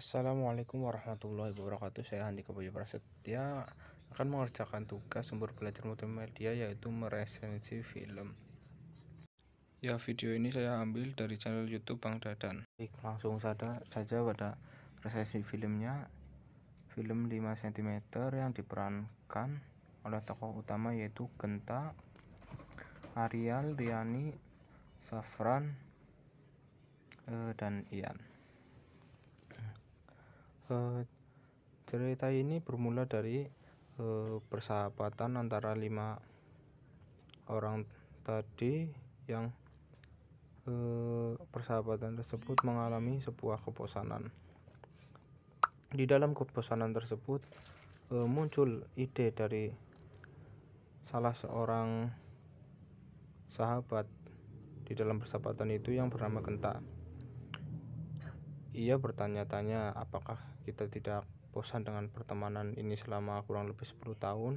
Assalamualaikum warahmatullahi wabarakatuh Saya Andi Kebaya Prasetya akan mengerjakan tugas sumber belajar multimedia yaitu meresensi film Ya video ini saya ambil dari channel youtube Bang Dadan Baik, Langsung saja, saja pada resensi filmnya Film 5 cm yang diperankan oleh tokoh utama yaitu Genta Ariel, Riani, Safran, eh, dan Ian Eh, cerita ini bermula dari eh, persahabatan antara lima orang tadi yang eh, persahabatan tersebut mengalami sebuah kebosanan di dalam kebosanan tersebut muncul ide dari salah seorang sahabat di dalam persahabatan itu yang bernama Kenta ia bertanya-tanya apakah kita tidak bosan dengan pertemanan ini selama kurang lebih 10 tahun.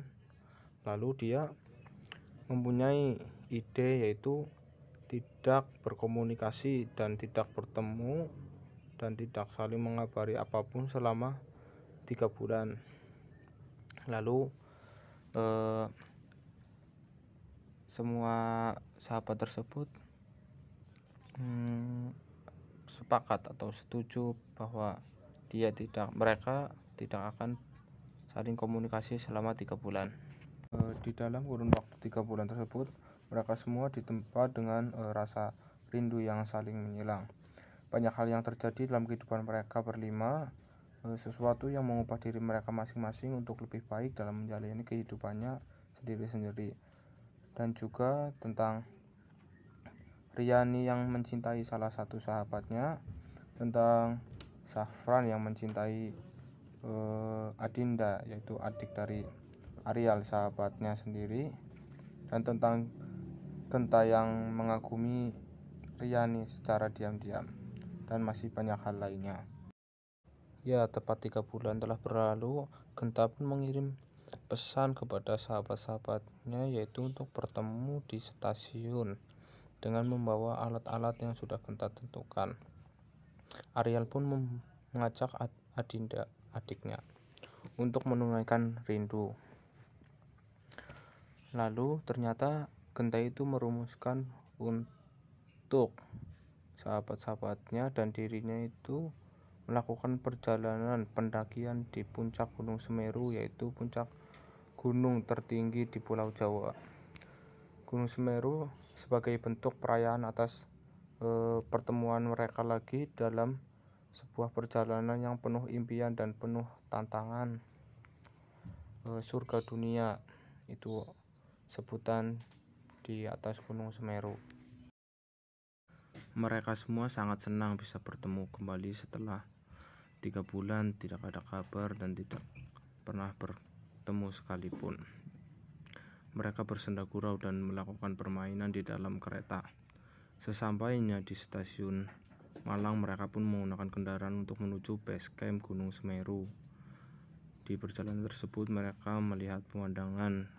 Lalu dia mempunyai ide yaitu tidak berkomunikasi dan tidak bertemu dan tidak saling mengabari apapun selama tiga bulan. Lalu eh, semua sahabat tersebut hmm, sepakat atau setuju bahwa dia tidak mereka tidak akan saling komunikasi selama tiga bulan. E, di dalam kurun waktu tiga bulan tersebut, mereka semua ditempa dengan e, rasa rindu yang saling menyilang. Banyak hal yang terjadi dalam kehidupan mereka berlima, e, sesuatu yang mengubah diri mereka masing-masing untuk lebih baik dalam menjalani kehidupannya sendiri-sendiri, dan juga tentang Riani yang mencintai salah satu sahabatnya, tentang Safran yang mencintai uh, Adinda yaitu adik dari Ariel sahabatnya sendiri, dan tentang Genta yang mengagumi Riani secara diam-diam dan masih banyak hal lainnya. Ya, tepat tiga bulan telah berlalu, Genta pun mengirim pesan kepada sahabat-sahabatnya yaitu untuk bertemu di stasiun dengan membawa alat-alat yang sudah kita tentukan. Ariel pun mengajak Adinda, adiknya, untuk menunaikan rindu. Lalu ternyata Genta itu merumuskan untuk sahabat-sahabatnya dan dirinya itu melakukan perjalanan pendakian di puncak Gunung Semeru yaitu puncak gunung tertinggi di Pulau Jawa. Gunung Semeru sebagai bentuk perayaan atas e, pertemuan mereka lagi dalam sebuah perjalanan yang penuh impian dan penuh tantangan. E, surga dunia itu sebutan di atas Gunung Semeru. Mereka semua sangat senang bisa bertemu kembali setelah tiga bulan tidak ada kabar dan tidak pernah bertemu sekalipun. Mereka bersenda gurau dan melakukan permainan di dalam kereta. Sesampainya di stasiun Malang, mereka pun menggunakan kendaraan untuk menuju base camp Gunung Semeru. Di perjalanan tersebut, mereka melihat pemandangan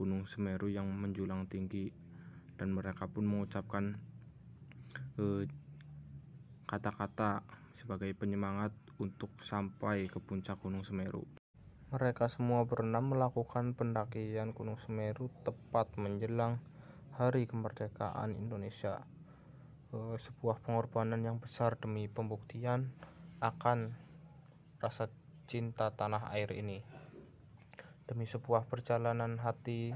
Gunung Semeru yang menjulang tinggi dan mereka pun mengucapkan kata eh, kata-kata sebagai penyemangat untuk sampai ke puncak Gunung Semeru. Mereka semua berenam melakukan pendakian Gunung Semeru tepat menjelang Hari Kemerdekaan Indonesia. Eh, sebuah pengorbanan yang besar demi pembuktian akan rasa cinta tanah air ini. Demi sebuah perjalanan hati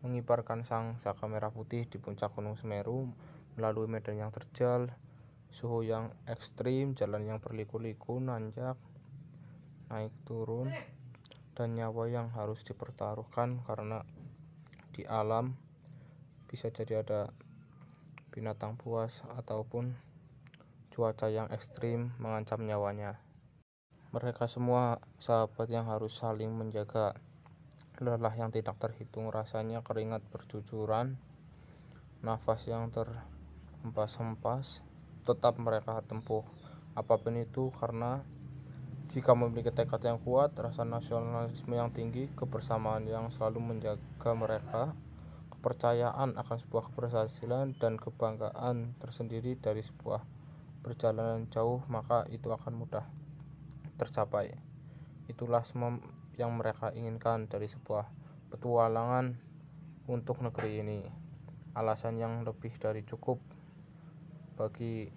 mengibarkan sang saka merah putih di puncak Gunung Semeru melalui medan yang terjal, suhu yang ekstrim, jalan yang berliku-liku, nanjak, naik turun dan nyawa yang harus dipertaruhkan karena di alam bisa jadi ada binatang buas ataupun cuaca yang ekstrim mengancam nyawanya. Mereka semua sahabat yang harus saling menjaga lelah yang tidak terhitung rasanya keringat bercucuran, nafas yang terhempas-hempas, tetap mereka tempuh apapun itu karena jika memiliki tekad yang kuat, rasa nasionalisme yang tinggi, kebersamaan yang selalu menjaga mereka, kepercayaan akan sebuah keberhasilan, dan kebanggaan tersendiri dari sebuah perjalanan jauh, maka itu akan mudah tercapai. Itulah semua yang mereka inginkan dari sebuah petualangan untuk negeri ini. Alasan yang lebih dari cukup bagi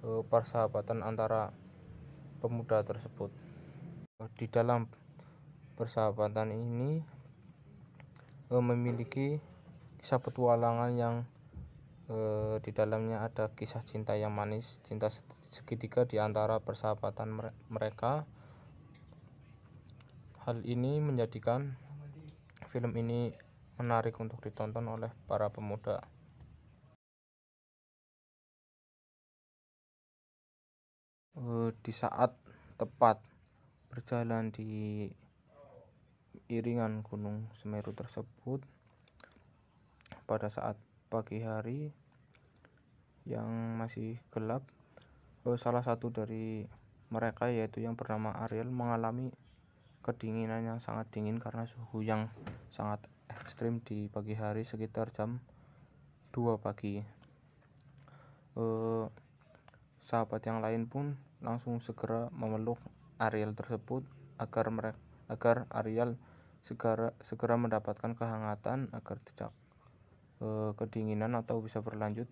eh, persahabatan antara pemuda tersebut. Di dalam persahabatan ini eh, memiliki kisah petualangan yang eh, di dalamnya ada kisah cinta yang manis, cinta segitiga di antara persahabatan mereka. Hal ini menjadikan film ini menarik untuk ditonton oleh para pemuda. Eh, di saat tepat berjalan di iringan gunung Semeru tersebut pada saat pagi hari yang masih gelap eh, salah satu dari mereka yaitu yang bernama Ariel mengalami kedinginan yang sangat dingin karena suhu yang sangat ekstrim di pagi hari sekitar jam 2 pagi eh, sahabat yang lain pun langsung segera memeluk Ariel tersebut agar mereka agar Ariel segera segera mendapatkan kehangatan agar tidak eh, kedinginan atau bisa berlanjut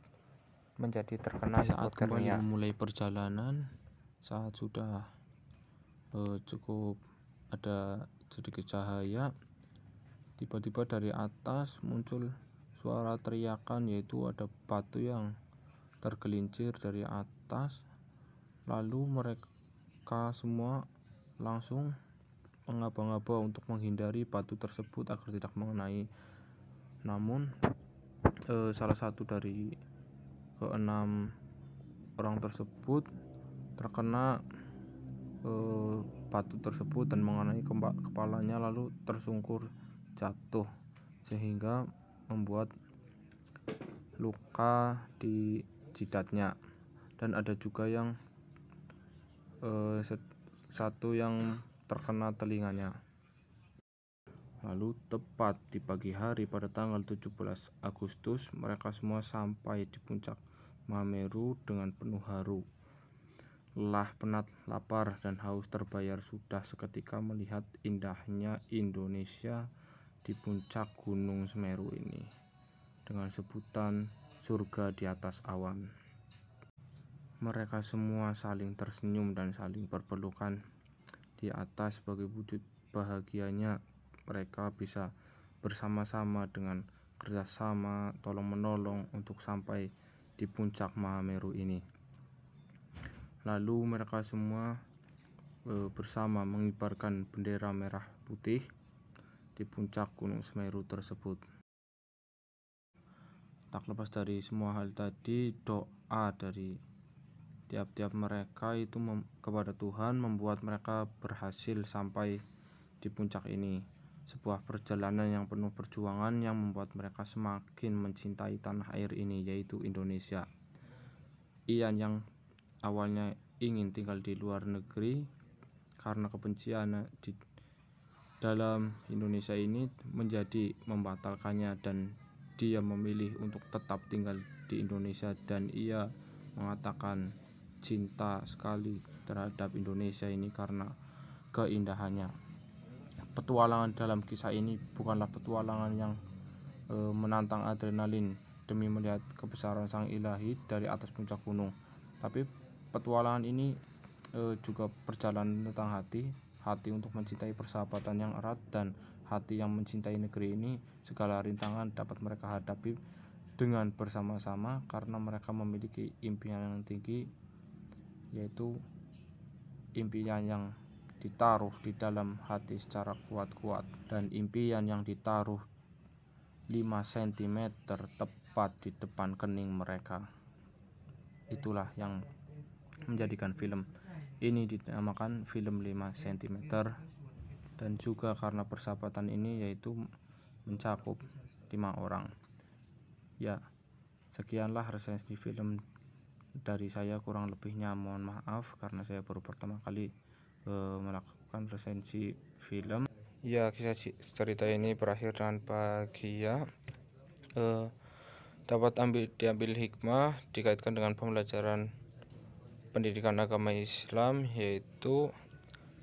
menjadi terkena saat kembali mulai perjalanan saat sudah eh, cukup ada sedikit cahaya tiba-tiba dari atas muncul suara teriakan yaitu ada batu yang tergelincir dari atas atas, lalu mereka semua langsung mengaba-ngaba untuk menghindari batu tersebut agar tidak mengenai. Namun, eh, salah satu dari keenam orang tersebut terkena eh, batu tersebut dan mengenai kepalanya lalu tersungkur jatuh sehingga membuat luka di jidatnya dan ada juga yang eh, satu yang terkena telinganya lalu tepat di pagi hari pada tanggal 17 Agustus mereka semua sampai di puncak Mameru dengan penuh haru lelah, penat, lapar, dan haus terbayar sudah seketika melihat indahnya Indonesia di puncak Gunung Semeru ini dengan sebutan surga di atas awan. Mereka semua saling tersenyum dan saling berpelukan di atas sebagai wujud bahagianya mereka bisa bersama-sama dengan kerjasama tolong-menolong untuk sampai di puncak Mahameru ini. Lalu mereka semua e, bersama mengibarkan bendera merah putih di puncak Gunung Semeru tersebut. Tak lepas dari semua hal tadi, doa dari tiap-tiap mereka itu kepada Tuhan membuat mereka berhasil sampai di puncak ini. Sebuah perjalanan yang penuh perjuangan yang membuat mereka semakin mencintai tanah air ini yaitu Indonesia. Ian yang awalnya ingin tinggal di luar negeri karena kebencian eh, di dalam Indonesia ini menjadi membatalkannya dan dia memilih untuk tetap tinggal di Indonesia dan ia mengatakan cinta sekali terhadap Indonesia ini karena keindahannya. Petualangan dalam kisah ini bukanlah petualangan yang e, menantang adrenalin demi melihat kebesaran Sang Ilahi dari atas puncak gunung, tapi petualangan ini e, juga berjalan tentang hati, hati untuk mencintai persahabatan yang erat dan hati yang mencintai negeri ini segala rintangan dapat mereka hadapi dengan bersama-sama karena mereka memiliki impian yang tinggi yaitu impian yang ditaruh di dalam hati secara kuat-kuat dan impian yang ditaruh 5 cm tepat di depan kening mereka itulah yang menjadikan film ini dinamakan film 5 cm dan juga karena persahabatan ini yaitu mencakup lima orang ya sekianlah resensi film dari saya kurang lebihnya mohon maaf karena saya baru pertama kali e, melakukan resensi film ya kisah cerita ini berakhir dengan bahagia e, dapat ambil diambil hikmah dikaitkan dengan pembelajaran pendidikan agama Islam yaitu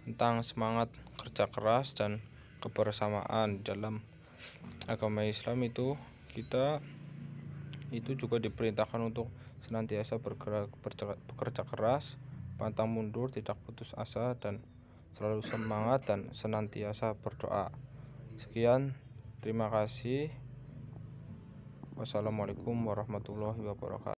tentang semangat kerja keras dan kebersamaan dalam agama Islam itu kita itu juga diperintahkan untuk senantiasa bergerak bekerja keras, pantang mundur, tidak putus asa dan selalu semangat dan senantiasa berdoa. Sekian, terima kasih. Wassalamualaikum warahmatullahi wabarakatuh.